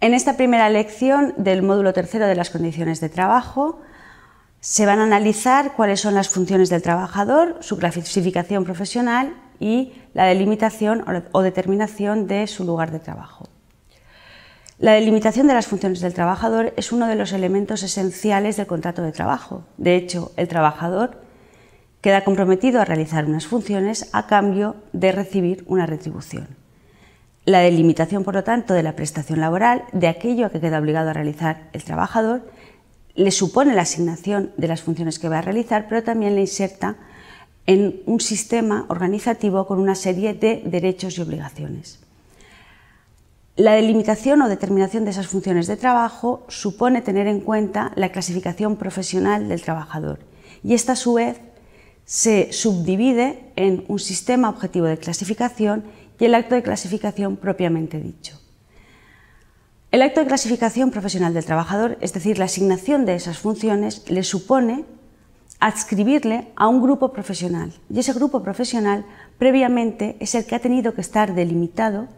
En esta primera lección del módulo tercero de las condiciones de trabajo se van a analizar cuáles son las funciones del trabajador, su clasificación profesional y la delimitación o determinación de su lugar de trabajo. La delimitación de las funciones del trabajador es uno de los elementos esenciales del contrato de trabajo. De hecho, el trabajador Queda comprometido a realizar unas funciones a cambio de recibir una retribución. La delimitación, por lo tanto, de la prestación laboral, de aquello a que queda obligado a realizar el trabajador, le supone la asignación de las funciones que va a realizar, pero también le inserta en un sistema organizativo con una serie de derechos y obligaciones. La delimitación o determinación de esas funciones de trabajo supone tener en cuenta la clasificación profesional del trabajador y esta a su vez se subdivide en un sistema objetivo de clasificación y el acto de clasificación propiamente dicho. El acto de clasificación profesional del trabajador, es decir, la asignación de esas funciones, le supone adscribirle a un grupo profesional y ese grupo profesional previamente es el que ha tenido que estar delimitado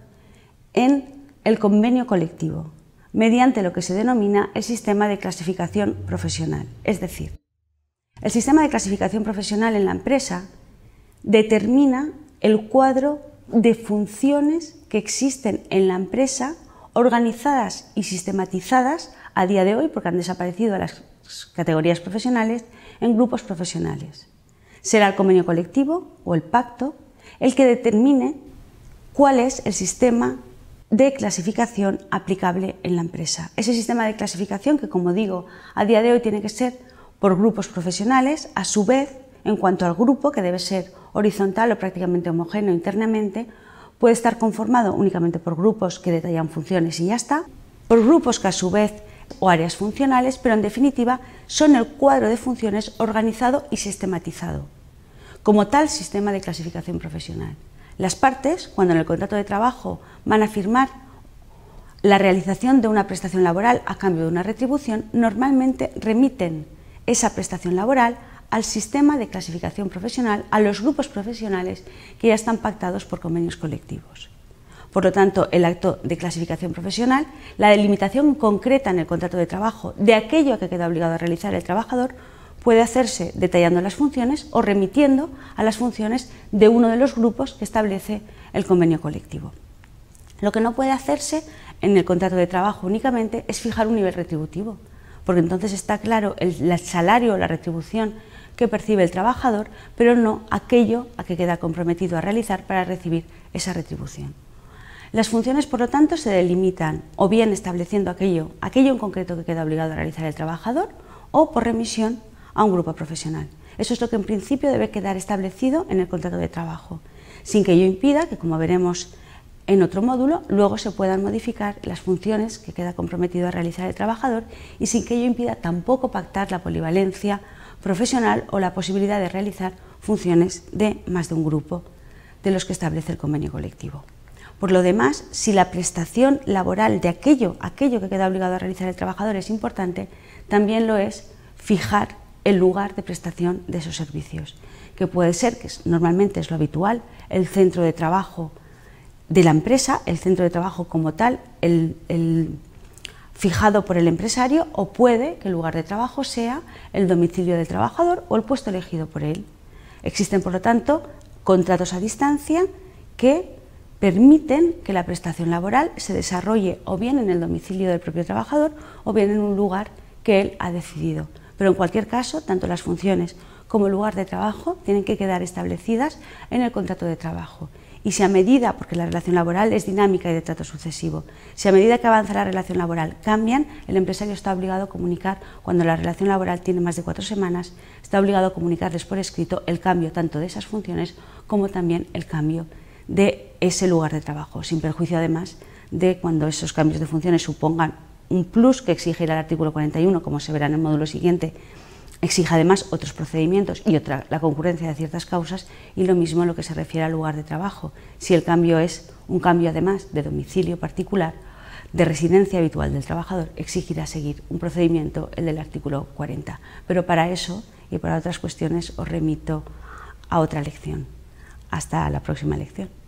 en el convenio colectivo mediante lo que se denomina el sistema de clasificación profesional, es decir, el sistema de clasificación profesional en la empresa determina el cuadro de funciones que existen en la empresa organizadas y sistematizadas a día de hoy, porque han desaparecido las categorías profesionales, en grupos profesionales. Será el convenio colectivo o el pacto el que determine cuál es el sistema de clasificación aplicable en la empresa. Ese sistema de clasificación que, como digo, a día de hoy tiene que ser por grupos profesionales, a su vez, en cuanto al grupo, que debe ser horizontal o prácticamente homogéneo internamente, puede estar conformado únicamente por grupos que detallan funciones y ya está, por grupos que a su vez o áreas funcionales, pero en definitiva son el cuadro de funciones organizado y sistematizado, como tal sistema de clasificación profesional. Las partes, cuando en el contrato de trabajo van a firmar la realización de una prestación laboral a cambio de una retribución, normalmente remiten esa prestación laboral al sistema de clasificación profesional, a los grupos profesionales que ya están pactados por convenios colectivos. Por lo tanto, el acto de clasificación profesional, la delimitación concreta en el contrato de trabajo de aquello que queda obligado a realizar el trabajador, puede hacerse detallando las funciones o remitiendo a las funciones de uno de los grupos que establece el convenio colectivo. Lo que no puede hacerse en el contrato de trabajo únicamente es fijar un nivel retributivo, porque entonces está claro el, salario o la retribución que percibe el trabajador, pero no aquello a que queda comprometido a realizar para recibir esa retribución. Las funciones, por lo tanto, se delimitan o bien estableciendo aquello, aquello en concreto que queda obligado a realizar el trabajador o por remisión a un grupo profesional. Eso es lo que en principio debe quedar establecido en el contrato de trabajo, sin que ello impida que, como veremos en otro módulo, luego se puedan modificar las funciones que queda comprometido a realizar el trabajador y sin que ello impida tampoco pactar la polivalencia profesional o la posibilidad de realizar funciones de más de un grupo de los que establece el convenio colectivo. Por lo demás, si la prestación laboral de aquello, aquello que queda obligado a realizar el trabajador es importante, también lo es fijar el lugar de prestación de esos servicios, que puede ser, que normalmente es lo habitual, el centro de trabajo de la empresa, el centro de trabajo como tal, el, fijado por el empresario, o puede que el lugar de trabajo sea el domicilio del trabajador o el puesto elegido por él. Existen, por lo tanto, contratos a distancia que permiten que la prestación laboral se desarrolle o bien en el domicilio del propio trabajador o bien en un lugar que él ha decidido. Pero en cualquier caso, tanto las funciones como el lugar de trabajo tienen que quedar establecidas en el contrato de trabajo y si a medida, porque la relación laboral es dinámica y de trato sucesivo, si a medida que avanza la relación laboral cambian, el empresario está obligado a comunicar, cuando la relación laboral tiene más de cuatro semanas, está obligado a comunicarles por escrito el cambio tanto de esas funciones como también el cambio de ese lugar de trabajo, sin perjuicio además de cuando esos cambios de funciones supongan un plus que exige el artículo 41, como se verá en el módulo siguiente, exige además otros procedimientos y otra la concurrencia de ciertas causas y lo mismo en lo que se refiere al lugar de trabajo, si el cambio es un cambio además de domicilio particular, de residencia habitual del trabajador, exigirá seguir un procedimiento, el del artículo 40. Pero para eso y para otras cuestiones os remito a otra lección. Hasta la próxima lección.